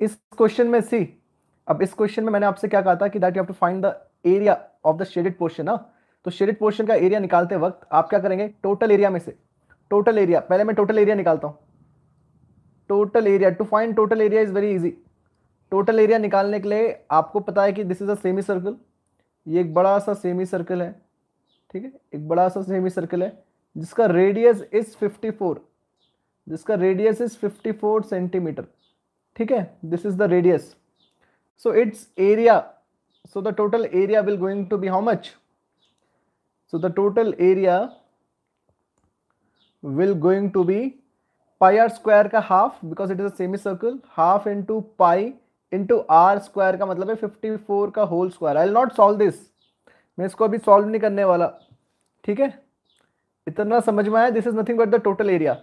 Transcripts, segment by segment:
इस क्वेश्चन में सी अब इस क्वेश्चन में मैंने आपसे क्या कहा था कि that you have to find the area of the shaded portion ना तो शेडेड पोर्शन का एरिया निकालते वक्त आप क्या करेंगे टोटल एरिया में से टोटल एरिया पहले मैं टोटल एरिया निकालता हूं total area to find total area is very easy total area निकालने के लिए आपको पता है कि this is a semi circle ये एक बड़ा सा सेमी सर्कल है ठीक है एक बड़ा सा सेमी सर्कल है जिसका रेडियस इज 54 जिसका रेडियस इज 54 सेंटीमीटर ठीक है this is the radius so it's area so the total area will going to be how much so the total area will going to be pi are square का half because it is semi circle half into pi into r square का मतलब है 54 का whole square I will not solve this मैं इसको अभी solve नहीं करने वाला ठीक है इतना समझ में आया this is nothing but the total area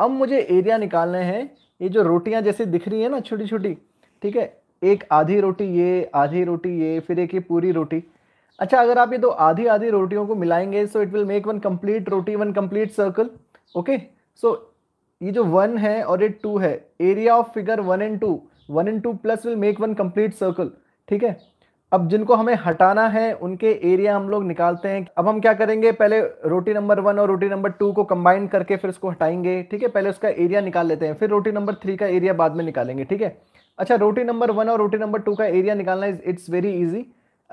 अब मुझे एरिया निकालने हैं ये जो रोटियां जैसे दिख रही है ना छोटी छोटी ठीक है एक आधी रोटी ये आधी रोटी ये फिर एक ये पूरी रोटी अच्छा अगर आप ये दो आधी आधी रोटियों को मिलाएंगे so it will make one complete रोटी one complete circle okay so ये जो वन है और ये टू है area of figure one and two one and two plus will make one complete circle ठीक है अब जिनको हमें हटाना है उनके एरिया हम लोग निकालते हैं अब हम क्या करेंगे पहले रोटी नंबर वन और रोटी नंबर टू को कंबाइन करके फिर उसको हटाएंगे ठीक है पहले उसका एरिया निकाल लेते हैं फिर रोटी नंबर थ्री का एरिया बाद में निकालेंगे ठीक है अच्छा रोटी नंबर वन और रोटी नंबर टू का एरिया निकालना इज इट्स वेरी ईजी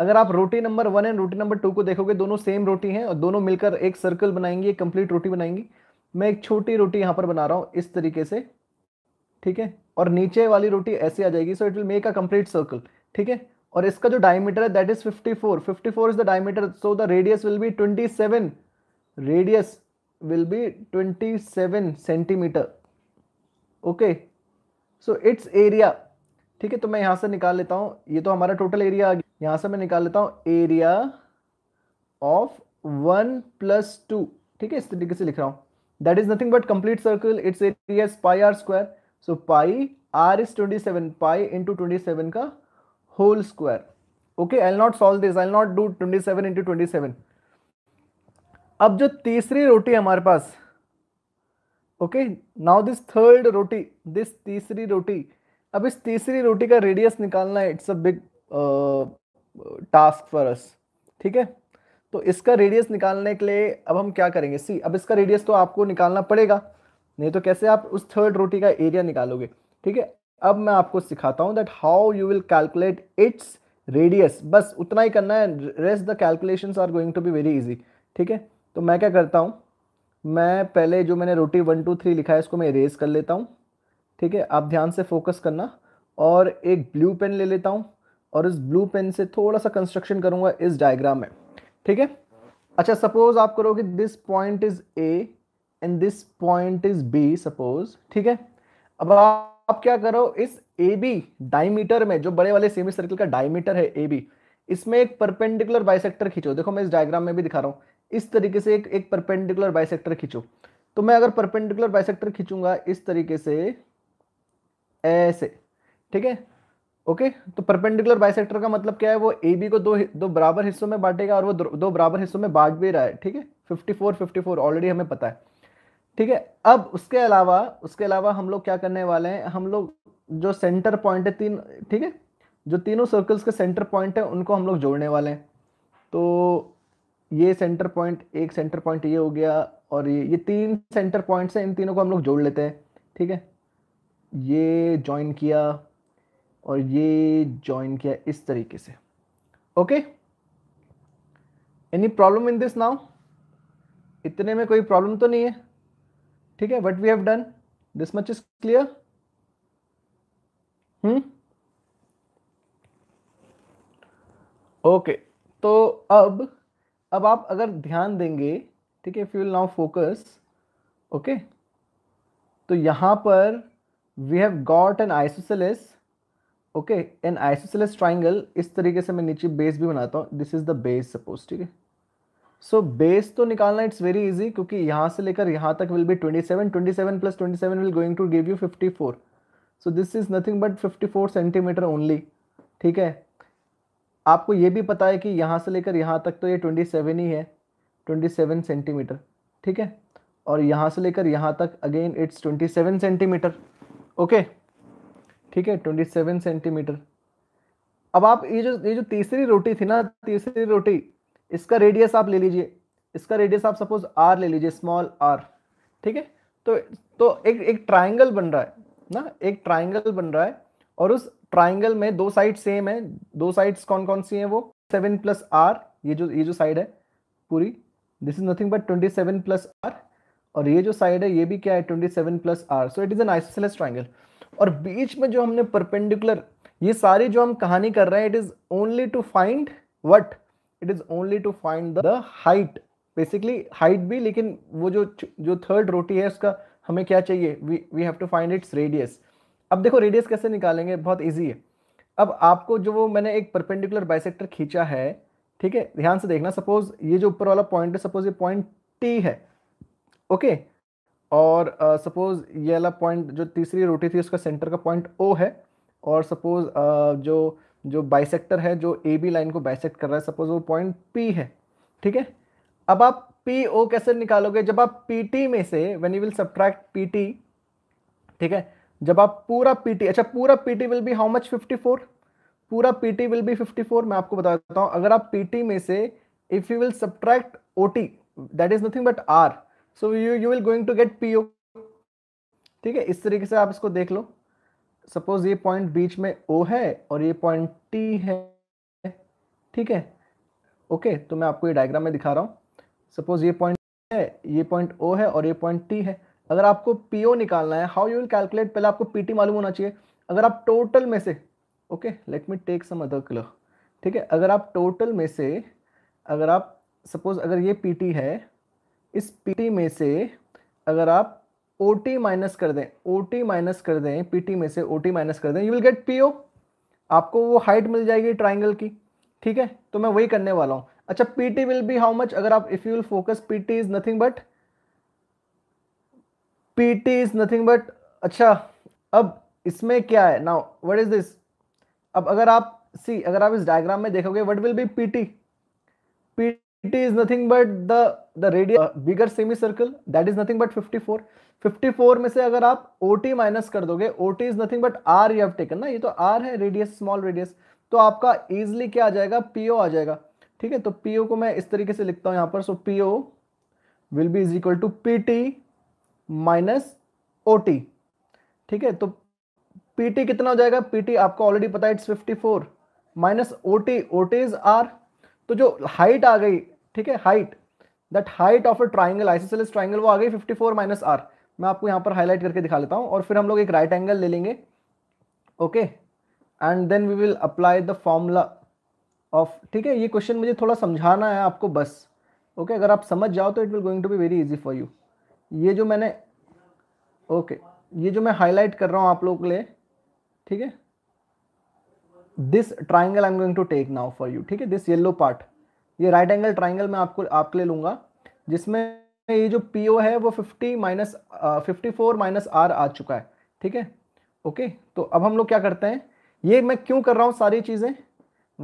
अगर आप रोटी नंबर वन एंड रोटी नंबर टू को देखोगे दोनों सेम रोटी हैं और दोनों मिलकर एक सर्कल बनाएंगी एक कंप्लीट रोटी बनाएंगी मैं एक छोटी रोटी यहाँ पर बना रहा हूँ इस तरीके से ठीक है और नीचे वाली रोटी ऐसी आ जाएगी so it will make a complete circle ठीक है और इसका जो डायमीटर है that is 54 54 is the diameter so the radius will be 27 radius will be 27 centimetre okay so it's area ठीक है तो मैं यहां से निकाल लेता हूँ ये तो हमारा टोटल एरिया आ गया यहां से मैं निकाल लेता हूं area of one plus two ठीक है इस तरीके से लिख रहा हूँ that is nothing but complete circle it's area pi are square so pi r is twenty seven pi into twenty seven का whole square okay i'll not solve this i'll not do 27 into 27 अब जो तीसरी रोटी हमारे पास okay now this third रोटी this तीसरी रोटी अब इस तीसरी रोटी का रेडियस निकालना है it's big uh, task for us ठीक है तो इसका रेडियस निकालने के लिए अब हम क्या करेंगे सी अब इसका रेडियस तो आपको निकालना पड़ेगा नहीं तो कैसे आप उस थर्ड रोटी का एरिया निकालोगे ठीक है अब मैं आपको सिखाता हूँ that how you will calculate it's radius बस उतना ही करना है rest the calculation are going to be very easy ठीक है तो मैं क्या करता हूँ मैं पहले जो मैंने रोटी वन टू थ्री लिखा है इसको मैं इरेज कर लेता हूँ ठीक है आप ध्यान से फोकस करना और एक ब्लू पेन ले लेता हूँ और इस ब्लू पेन से थोड़ा सा कंस्ट्रक्शन करूँगा इस डायग्राम में ठीक है अच्छा सपोज आप करोगे this point is A and this point is B suppose ठीक है अब आप आप क्या करो इस ए बी डायमीटर में जो बड़े वाले सेमी सर्कल का डायमीटर है ए बी इसमें एक परपेंडिकुलर बाइसेक्टर खींचो देखो मैं इस डायग्राम में भी दिखा रहा हूँ इस तरीके से एक एक परपेंडिकुलर बाइसेक्टर खींचो तो मैं अगर परपेंडिकुलर बाइसेक्टर खींचूंगा इस तरीके से ऐसे ठीक है ओके तो परपेंडिकुलर बाइसेक्टर का मतलब क्या है वो ए बी को दो दो बराबर हिस्सों में बांटेगा और वो दो बराबर हिस्सों में बांट भी रहा है ठीक है fifty four fifty four already हमें पता है ठीक है अब उसके अलावा उसके अलावा हम लोग क्या करने वाले हैं हम लोग जो सेंटर पॉइंट है तीन ठीक है जो तीनों सर्कल्स के सेंटर पॉइंट है उनको हम लोग जोड़ने वाले हैं तो ये सेंटर पॉइंट एक सेंटर पॉइंट ये हो गया और ये ये तीन सेंटर पॉइंट्स हैं इन तीनों को हम लोग जोड़ लेते हैं ठीक है ये ज्वाइन किया और ये ज्वाइन किया इस तरीके से okay any problem in this now इतने में कोई प्रॉब्लम तो नहीं है ठीक है what we have done this much is clear hmm okay तो अब अब आप अगर ध्यान देंगे ठीक है if you will now focus okay तो यहां पर we have got an isosceles okay an isosceles triangle इस तरीके से मैं नीचे बेस भी बनाता हूँ this is the base suppose ठीक है सो बेस तो निकालना इट्स वेरी इजी क्योंकि यहाँ से लेकर यहाँ तक will be 27 27 plus 27 will going to give you 54 so this is nothing but 54 centimetre only ठीक है आपको ये भी पता है कि यहाँ से लेकर यहाँ तक तो ये 27 ही है 27 सेंटीमीटर ठीक है और यहाँ से लेकर यहाँ तक अगेन इट्स 27 सेंटीमीटर ओके ठीक है 27 सेंटीमीटर अब आप ये जो ये जो तीसरी रोटी थी ना तीसरी रोटी इसका रेडियस आप ले लीजिए इसका रेडियस आप सपोज आर ले लीजिए स्मॉल आर ठीक है तो तो एक एक ट्राइंगल बन रहा है ना एक ट्राइंगल बन रहा है और उस ट्राइंगल में दो साइड सेम है दो साइड्स कौन कौन सी हैं वो सेवन प्लस आर ये जो ये जो साइड है पूरी this is nothing but twenty seven plus r और ये जो साइड है ये भी क्या है twenty seven plus r so it is an isosceles triangle और बीच में जो हमने परपेंडिकुलर ये सारी जो हम कहानी कर रहे हैं it is only to find what it is only to find the height basically height भी लेकिन वो जो जो थर्ड रोटी है उसका हमें क्या चाहिए we have to find it's radius अब देखो रेडियस कैसे निकालेंगे बहुत ईजी है अब आपको जो वो मैंने एक परपेंडिकुलर बाइसेक्टर खींचा है ठीक है ध्यान से देखना सपोज ये जो ऊपर वाला पॉइंट है सपोज ये पॉइंट टी है ओके okay? और सपोज uh, ये वाला पॉइंट जो तीसरी रोटी थी उसका सेंटर का पॉइंट ओ है और सपोज uh, जो जो बाइसेक्टर है जो ए बी लाइन को बाइसेक्ट कर रहा है सपोज वो पॉइंट पी है ठीक है अब आप पी ओ कैसे निकालोगे जब आप पी टी में से when you will subtract P T ठीक है जब आप पूरा पी टी अच्छा पूरा P T will be how much fifty four पूरा P T will be fifty four मैं आपको बता देता हूँ अगर आप पी टी में से if you will subtract O T that is nothing but r so you you will going to get P O ठीक है इस तरीके से आप इसको देख लो सपोज ये पॉइंट बीच में ओ है और ये पॉइंट टी है ठीक है ओके तो मैं आपको ये डायग्राम में दिखा रहा हूँ सपोज ये पॉइंट है ये पॉइंट ओ है और ये पॉइंट टी है अगर आपको पी ओ निकालना है हाउ यू विल कैलकुलेट पहले आपको पी टी मालूम होना चाहिए अगर आप टोटल में से okay let me take some other colour ठीक है अगर आप टोटल में से अगर आप सपोज अगर ये पी टी है इस पी टी में से अगर आप ओ टी माइनस कर दें ओ टी माइनस कर दें पी टी में से ओ टी माइनस कर दें you will get P O आपको वो हाइट मिल जाएगी ट्राइंगल की ठीक है तो मैं वही करने वाला हूँ अच्छा P T will be how much अगर आप if you will focus P T is nothing but P T is nothing but अच्छा अब इसमें क्या है नाउ वट इज दिस अब अगर आप सी अगर आप इस डायग्राम में देखोगे what will be PT PT is nothing but the the radius bigger semi circle that is nothing but four 54 में से अगर आप ओ टी माइनस कर दोगे O T is nothing but r you have taken ना ये तो are है रेडियस स्मॉल रेडियस तो आपका इजिली क्या आ जाएगा पीओ आ जाएगा ठीक है तो पीओ को मैं इस तरीके से लिखता हूँ यहाँ पर so PO will be is equal to P T minus O T ठीक है तो पी टी कितना हो जाएगा पी टी आपको ऑलरेडी पता है it's fifty four minus O T O T is r तो जो हाइट आ गई ठीक है height that height of a triangle isosceles triangle वो आ गई 54 फोर माइनस आर मैं आपको यहाँ पर हाईलाइट करके दिखा लेता हूँ और फिर हम लोग एक राइट एंगल ले लेंगे okay and then we will apply the formula of ठीक है ये क्वेश्चन मुझे थोड़ा समझाना है आपको बस ओके okay, अगर आप समझ जाओ तो it will going to be very easy for you ये जो मैंने ओके okay, ये जो मैं हाईलाइट कर रहा हूँ आप लोगों के लिए ठीक है this triangle I am going to take now for you ठीक है दिस येल्लो पार्ट ये राइट एंगल ट्राइंगल मैं आपको आपके लिए लूँगा जिसमें ये जो पी ओ है वो fifty minus fifty four minus r आ चुका है ठीक है ओके तो अब हम लोग क्या करते हैं ये मैं क्यों कर रहा हूँ सारी चीज़ें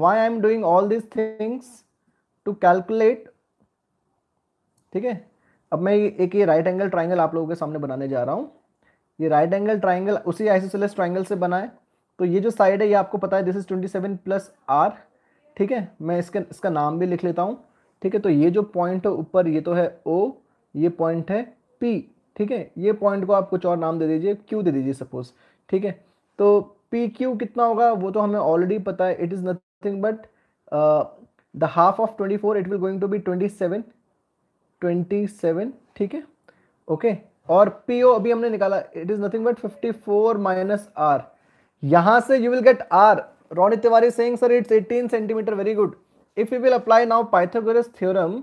why I am doing all this things to calculate ठीक है अब मैं एक ये राइट एंगल ट्राइंगल आप लोगों के सामने बनाने जा रहा हूँ ये राइट एंगल ट्राइंगल उसी आइसोसेलेस ट्राइंगल से बना है तो ये जो साइड है ये आपको पता है this is twenty seven plus r ठीक है मैं इसके इसका नाम भी लिख लेता हूँ ठीक है तो ये जो पॉइंट है ऊपर ये तो है ओ ये पॉइंट है पी ठीक है ये पॉइंट को आप कुछ और नाम दे दीजिए क्यू दे दीजिए सपोज ठीक है तो पी क्यू कितना होगा वो तो हमें ऑलरेडी पता है it is nothing but the half of twenty four it will going to be twenty seven twenty seven ठीक है ओके और पी ओ अभी हमने निकाला it is nothing but fifty four minus r यहाँ से you will get r Ronit Tiwari saying, sir it's eighteen centimetre very good if you will apply now Pythagoras theorem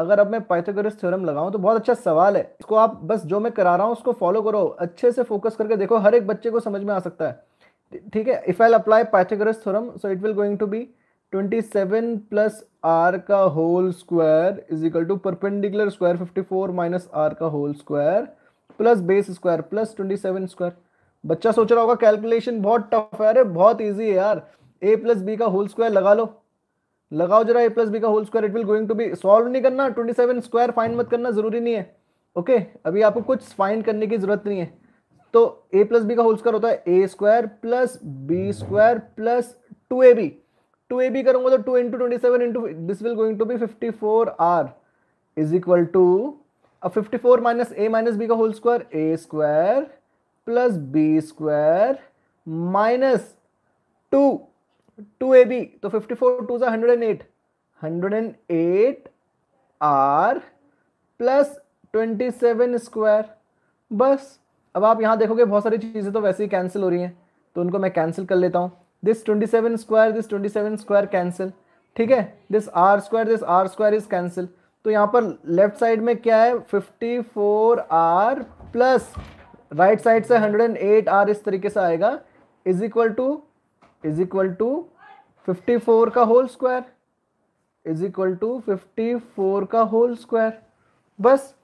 अगर अब मैं पाइथागोरस थ्योरम लगाऊं तो बहुत अच्छा सवाल है इसको आप बस जो मैं करा रहा हूं उसको फॉलो करो अच्छे से फोकस करके देखो हर एक बच्चे को समझ में आ सकता है ठीक है if I apply Pythagoras theorem so it will going to be 27 seven plus r का whole square is equal to perpendicular square 54 minus r का whole square plus base square plus 27 square बच्चा सोच रहा होगा कैलकुलेशन बहुत tough है अरे बहुत ईजी है यार ए प्लस बी का होल स्क्वायर लगा लो लगाओ जरा ए प्लस बी का whole square it will going to be solve नहीं करना ट्वेंटी सेवन स्क्वायर फाइंड मत करना जरूरी नहीं है ओके okay? अभी आपको कुछ फाइंड करने की जरूरत नहीं है तो ए प्लस बी का होल स्क्वायर होता है A square plus B square plus two A B two A B करूंगा तो two into twenty seven into this will going to be fifty four R is equal to अब fifty four minus A minus B का whole square A square plus B square minus two two A B तो fifty four two जो hundred and eight hundred and eight R plus twenty seven square बस अब आप यहाँ देखोगे बहुत सारी चीज़ें तो वैसे ही कैंसिल हो रही हैं तो उनको मैं कैंसिल कर लेता हूँ this twenty seven square this twenty seven square cancel ठीक है this R square this R square is cancel तो यहाँ पर लेफ्ट साइड में क्या है fifty four R plus right side से हंड्रेड एंड एट आर इस तरीके से आएगा is equal to is equal to fifty four का whole square is equal to fifty four का होल स्क्वायर बस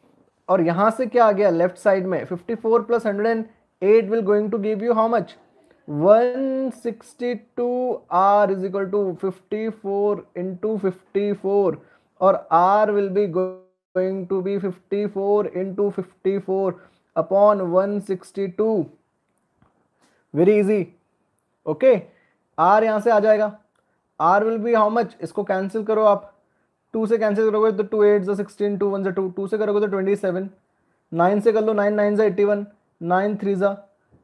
और यहां से क्या आ गया लेफ्ट साइड में fifty four plus hundred and eight will going to give you how much one sixty two R is equal to fifty four two fifty four और R will be going to be fifty four into fifty four upon one sixty two very easy okay R यहाँ से आ जाएगा R will be how much इसको cancel करो आप two से कैंसिल करोगे तो two eight जिक्सटीन sixteen two one जो टू टू से करोगे तो ट्वेंटी सेवन नाइन से कर लो नाइन नाइन जो एट्टी वन नाइन थ्री ज़ा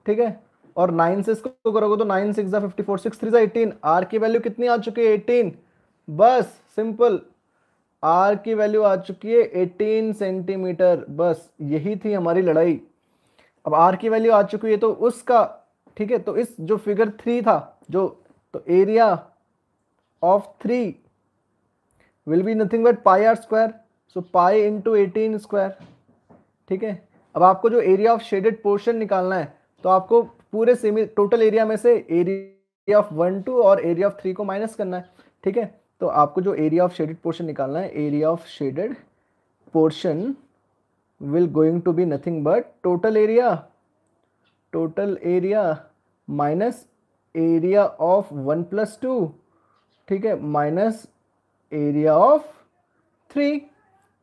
ठीक है और नाइन से इसको करोगे तो नाइन सिक्स जो फिफ्टी फोर सिक्स थ्री ज़ा एटीन आर की वैल्यू कितनी आ चुकी है एटीन बस सिंपल आर की वैल्यू आ चुकी है एटीन सेंटीमीटर बस यही थी हमारी लड़ाई अब आर की वैल्यू आ चुकी है तो उसका ठीक है तो इस जो फिगर थ्री था जो तो area of three will be nothing but pi are square so pi into eighteen square ठीक है अब आपको जो एरिया ऑफ शेडेड पोर्शन निकालना है तो आपको पूरे सेमी टोटल एरिया में से एरिया ऑफ वन टू और एरिया ऑफ थ्री को माइनस करना है ठीक है तो आपको जो एरिया ऑफ शेडेड पोर्शन निकालना है area of shaded portion will going to be nothing but total area total area minus area of one plus two ठीक है minus area of three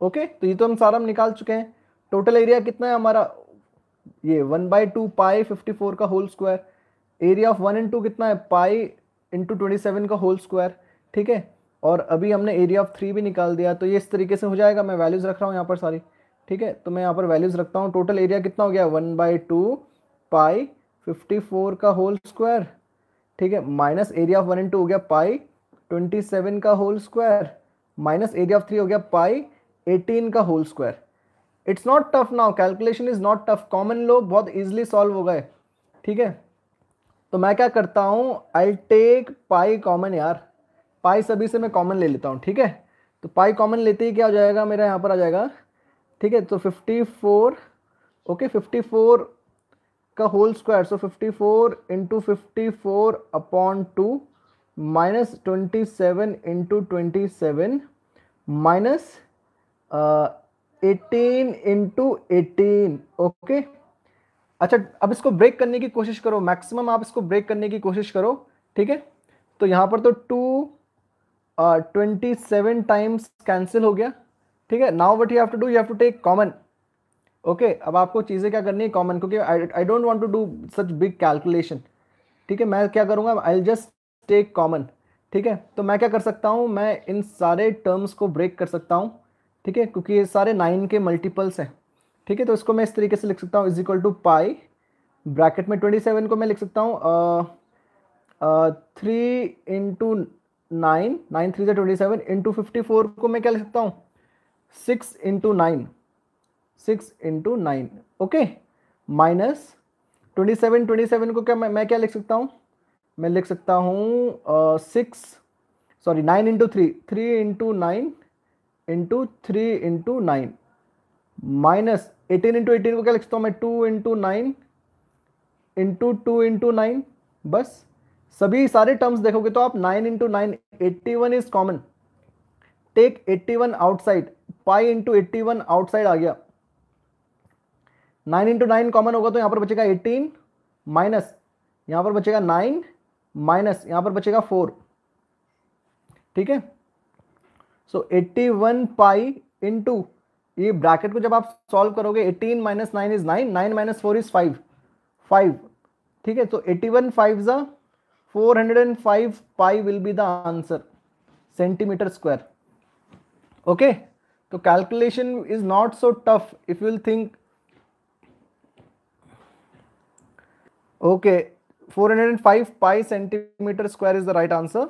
okay तो ये तो हम सारा हम निकाल चुके हैं टोटल एरिया कितना है हमारा ये one by two pi fifty four का whole square area of one in two कितना है पाई इंटू ट्वेंटी सेवन का होल स्क्वायर ठीक है और अभी हमने एरिया ऑफ थ्री भी निकाल दिया तो ये इस तरीके से हो जाएगा मैं वैल्यूज़ रख रहा हूँ यहाँ पर सारी ठीक है तो मैं यहाँ पर वैल्यूज़ रखता हूँ टोटल एरिया कितना हो गया one by two pi fifty four का होल स्क्वायर ठीक है minus area of one and two हो गया पाई ट्वेंटी सेवन का whole square minus area of three हो गया पाई एटीन का whole square it's not tough now calculation is not tough common लो बहुत इजिली सॉल्व हो गए ठीक है तो मैं क्या करता हूँ आई टेक पाई कॉमन यार पाई सभी से मैं कॉमन ले लेता हूँ ठीक है तो पाई कॉमन लेते ही क्या हो जाएगा मेरा यहाँ पर आ जाएगा ठीक है तो fifty four okay fifty four का whole square so 54 four into fifty four upon two minus twenty seven into twenty seven minus eighteen into eighteen okay अच्छा अब इसको ब्रेक करने की कोशिश करो मैक्सिमम आप इसको ब्रेक करने की कोशिश करो ठीक है तो यहाँ पर तो two twenty seven times cancel हो गया ठीक है now what you have to do you have to take common okay okay, अब आपको चीज़ें क्या करनी है कॉमन क्योंकि I don't want to do such big calculation ठीक है मैं क्या करूँगा आई जस्ट टेक कॉमन ठीक है तो मैं क्या कर सकता हूँ मैं इन सारे टर्म्स को ब्रेक कर सकता हूँ ठीक है क्योंकि ये सारे नाइन के मल्टीपल्स हैं ठीक है तो इसको मैं इस तरीके से लिख सकता हूँ is equal to pi bracket में ट्वेंटी सेवन को मैं लिख सकता हूँ three into nine nine three से twenty seven into fifty four को मैं क्या लिख सकता हूँ six into nine six into nine okay minus twenty seven twenty seven को क्या मैं, मैं क्या लिख सकता हूँ मैं लिख सकता हूँ six sorry nine into three three into nine into three into nine minus eighteen into eighteen को क्या लिख सकता हूँ मैं two into nine into two into nine बस सभी सारे टर्म्स देखोगे तो आप nine into nine eighty one is common take eighty one outside pi into eighty one outside आ गया नाइन इंटू नाइन कॉमन होगा तो यहाँ पर बचेगा एटीन माइनस यहाँ पर बचेगा नाइन माइनस यहाँ पर बचेगा फोर ठीक है so eighty one pi into ये ब्रैकेट को जब आप सॉल्व करोगे eighteen minus nine is nine nine minus four is five five ठीक है तो एट्टी वन फाइव ज़ा four hundred and five pi will be the answer centimetre square okay तो calculation is not so tough if you'll think Okay, 405 pi centimeter square is the right answer.